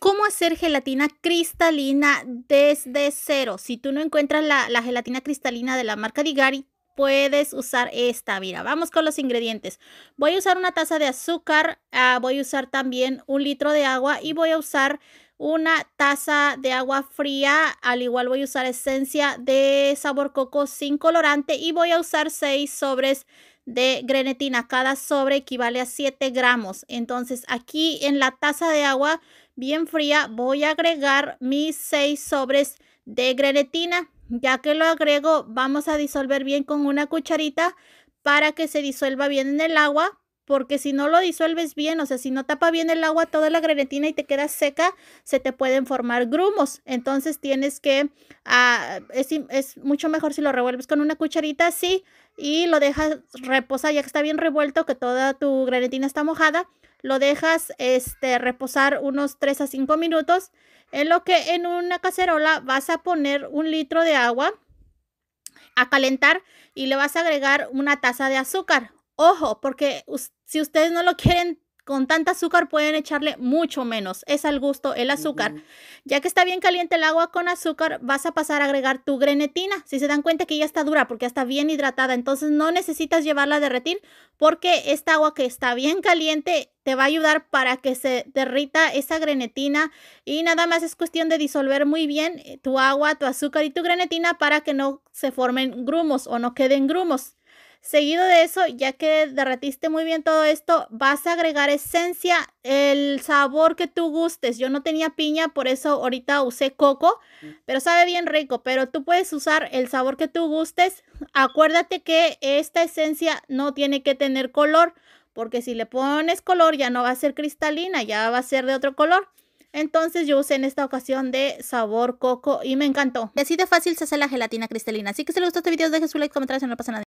¿Cómo hacer gelatina cristalina desde cero? Si tú no encuentras la, gelatina cristalina de la marca Digari, puedes usar esta. Mira, vamos con los ingredientes. Voy a usar una taza de azúcar, ah, voy a usar también un litro de agua y voy a usar una taza de agua fría. Al igual voy a usar esencia de sabor coco sin colorante y voy a usar 6 sobres de grenetina. Cada sobre equivale a 7 gramos. Entonces aquí en la taza de agua bien fría voy a agregar mis 6 sobres de grenetina. Ya que lo agrego, vamos a disolver bien con una cucharita para que se disuelva bien en el agua porque si no lo disuelves bien, o sea, si no tapa bien el agua toda la grenetina y te queda seca, se te pueden formar grumos. Entonces tienes que, ah, es, mucho mejor si lo revuelves con una cucharita así y lo dejas reposar, ya que está bien revuelto, que toda tu grenetina está mojada, lo dejas este, reposar unos 3 a 5 minutos, en lo que en una cacerola vas a poner un litro de agua a calentar y le vas a agregar una taza de azúcar ojo, porque si ustedes no lo quieren con tanta azúcar pueden echarle mucho menos. Es al gusto el azúcar. Ya que está bien caliente el agua con azúcar, vas a pasar a agregar tu grenetina. Si se dan cuenta que ya está dura porque ya está bien hidratada, entonces no necesitas llevarla a derretir porque esta agua que está bien caliente te va a ayudar para que se derrita esa grenetina y nada más es cuestión de disolver muy bien eh, tu agua, tu azúcar y tu grenetina para que no se formen grumos o no queden grumos. Seguido de eso, ya que derretiste muy bien todo esto, vas a agregar esencia, el sabor que tú gustes. Yo no tenía piña, por eso ahorita usé coco, mm. pero sabe bien rico, pero tú puedes usar el sabor que tú gustes. Acuérdate que esta esencia no tiene que tener color, porque si le pones color ya no va a ser cristalina, ya va a ser de otro color. Entonces yo usé en esta ocasión de sabor coco y me encantó. Así de fácil se hace la gelatina cristalina. Así que si les gustó este video, dejen su like, comentarios, si no pasa nada.